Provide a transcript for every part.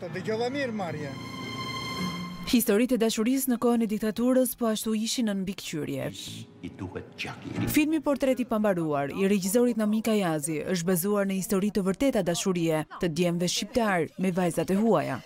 Të dhe gjëva mirë, Marja. Historit e dashuris në kohën e diktaturës po ashtu ishin në nëmbikqyrje. Filmi portreti pambaruar, i regjizorit në Mika Jazi, është bazuar në historit të vërteta dashurie të djemve shqiptar me vajzat e huaja.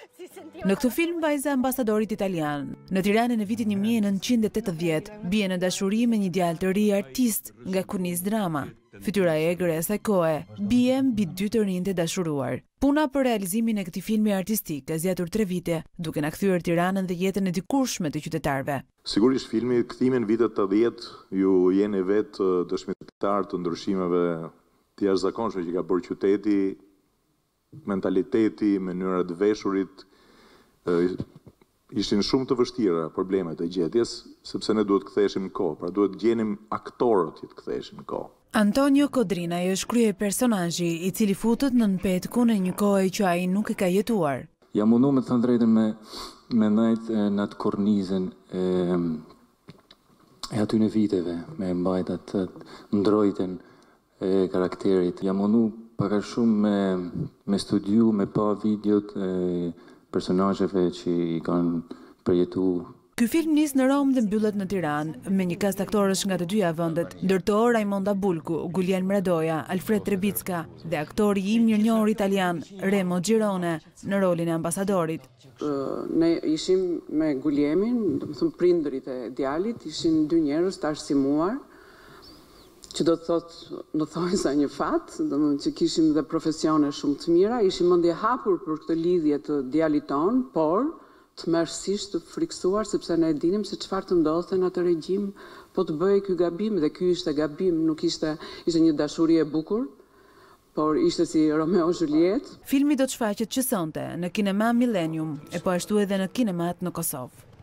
Në këtë film, vajza ambasadorit italian, në tiranën e vitin 1980, bje në dashuri me një djalë të ri artist nga kunis drama, Fytyra e egrë e se kohë, bjëm bi dy të rinjë të dashuruar. Puna për realizimin e këti filmi artistik e zjetur tre vite, duke në këthyër tiranën dhe jetën e dikurshme të qytetarve. Sigurisht filmi këthimin vitet të djetë, ju jeni vetë dëshmitar të ndryshimeve të jashtë që ka bërë qyteti, mentaliteti, mënyrat veshurit, ishin shumë të vështira problemet e gjetjes, sepse ne duhet këtheshim në ko, pra duhet gjenim aktorët i të këtheshim në ko. Antonio Kodrina e është krye personajji i cili futët në nëpet ku në një kohë që a i nuk e ka jetuar. Jam unu me të me, nëjtë në atë kornizën e, e aty në viteve, me mbajtë atë ndrojtën e karakterit. Jam unu pakar shumë me, me studiu, me pa videot, e, personajëve që i kanë përjetu. Ky film njës në Romë dhe mbyllet në Tiran, me një kast aktorës nga të dyja vëndet, ndërto Raimonda Bulku, Gullian Mredoja, Alfred Trebicka dhe aktori i mjë njërë italian, Remo Gjirone, në rolin e ambasadorit. Ne ishim me Gulliemin, të më thëmë prindërit e djalit, ishim dy njerës të arsimuar, që do të thotë në thonjë sa një fat, dhe më që kishim dhe profesione shumë të mira, ishim mëndje hapur për këtë lidhje të djali tonë, por të mërësisht të friksuar, sepse ne dinim se qëfar të ndodhë në atë regjim, po të bëjë kjo gabim, dhe kjo ishte gabim, nuk ishte, ishte një dashuri e bukur, por ishte si Romeo Juliet. Filmi do të shfaqet që sonte në Kinema Millennium e po ashtu edhe në kinemat në Kosovë.